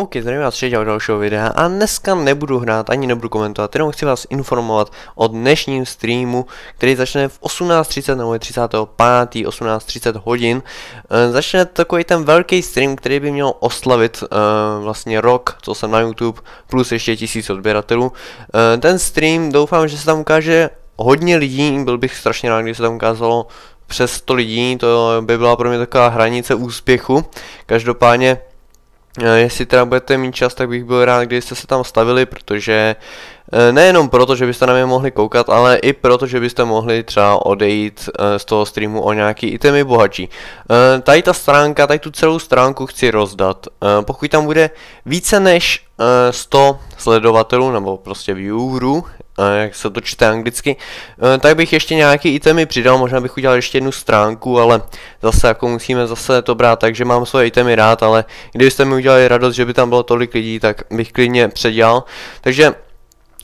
Ok, zdravím vás třetí dalšího videa a dneska nebudu hrát ani nebudu komentovat, jenom chci vás informovat o dnešním streamu, který začne v 18.30 nebo 35. 18.30 hodin. E, začne takový ten velký stream, který by měl oslavit e, vlastně rok, co jsem na YouTube, plus ještě tisíc odběratelů. E, ten stream doufám, že se tam ukáže hodně lidí, byl bych strašně rád, kdyby se tam ukázalo přes 100 lidí, to by byla pro mě taková hranice úspěchu. Každopádně Eh, jestli teda budete mít čas, tak bych byl rád, kdybyste se tam stavili, protože eh, nejenom proto, že byste na mě mohli koukat, ale i proto, že byste mohli třeba odejít eh, z toho streamu o nějaký itemy bohatší. Tady ta stránka, tady tu celou stránku chci rozdat. Pokud tam bude více než 100 eh, sledovatelů nebo prostě viewerů, eh, jak se to čte anglicky, eh, tak bych ještě nějaký itemy přidal, možná bych udělal ještě jednu stránku, ale zase jako musíme zase to brát takže mám svoje itemy rád, ale kdybyste mi udělali radost, že by tam bylo tolik lidí, tak bych klidně předělal. Takže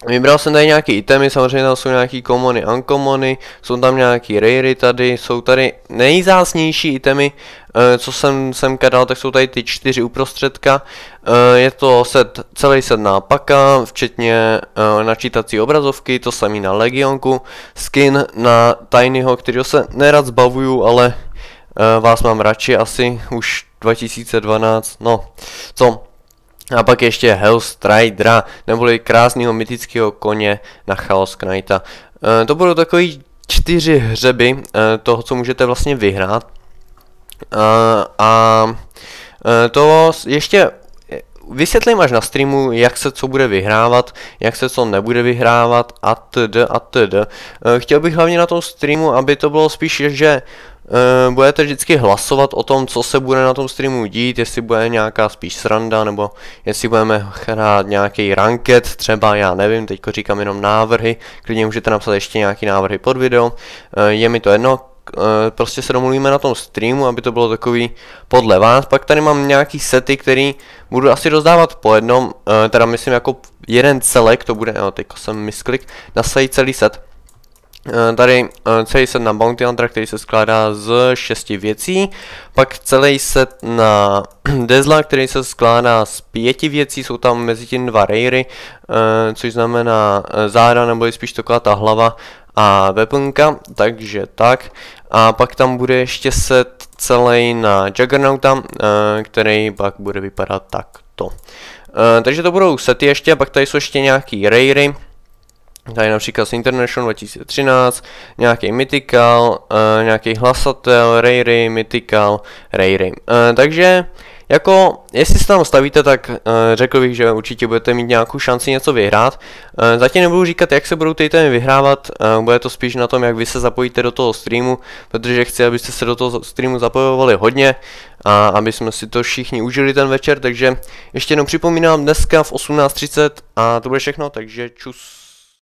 Vybral jsem tady nějaký itemy, samozřejmě tam jsou nějaký komony, unkomony, jsou tam nějaký rary tady, jsou tady nejzásnější itemy, eh, co jsem sem kadal, tak jsou tady ty čtyři uprostředka. Eh, je to set, celý set nápaka, včetně eh, načítací obrazovky, to samý na Legionku, skin na tajnýho, kterého se nerad zbavuju, ale vás mám radši asi už 2012, no, co? A pak ještě Hellstridera, neboli krásného mytického koně na Chaos Knighta. E, to budou takový čtyři hřeby e, toho, co můžete vlastně vyhrát. E, a e, to ještě e, vysvětlím až na streamu, jak se co bude vyhrávat, jak se co nebude vyhrávat atd. atd. E, Chtěl bych hlavně na tom streamu, aby to bylo spíš, že Uh, budete vždycky hlasovat o tom, co se bude na tom streamu dít, jestli bude nějaká spíš sranda, nebo jestli budeme hrát nějaký ranket, třeba já nevím, teďko říkám jenom návrhy, klidně můžete napsat ještě nějaký návrhy pod video, uh, je mi to jedno, uh, prostě se domluvíme na tom streamu, aby to bylo takový podle vás, pak tady mám nějaký sety, který budu asi rozdávat po jednom, teda myslím jako jeden celek, to bude, jo, teďko jsem misklik, nasají celý set, Eh, tady eh, celý set na Bounty Hunter, který se skládá z šesti věcí, pak celý set na Dezla, který se skládá z pěti věcí, jsou tam mezi tím dva rejry, eh, což znamená záda nebo je spíš taková ta hlava a weaponka, takže tak. A pak tam bude ještě set celý na Juggernauta, který pak bude vypadat takto. Takže to budou sety ještě, pak tady jsou ještě nějaký rejry, Tady například z International 2013, nějaký Mythical, uh, nějaký Hlasatel, Rayry, Mythical, Rayry. Uh, eh, takže jako, jestli se tam stavíte, tak uh, řekl bych, že určitě budete mít nějakou šanci něco vyhrát. Uh, zatím nebudu říkat, jak se budou ty témy vyhrávat, uh, bude to spíš na tom, jak vy se zapojíte do toho streamu, protože chci, abyste se do toho streamu zapojovali hodně a aby jsme si to všichni užili ten večer, takže ještě jednou připomínám, dneska v 18.30 a to bude všechno, takže čus.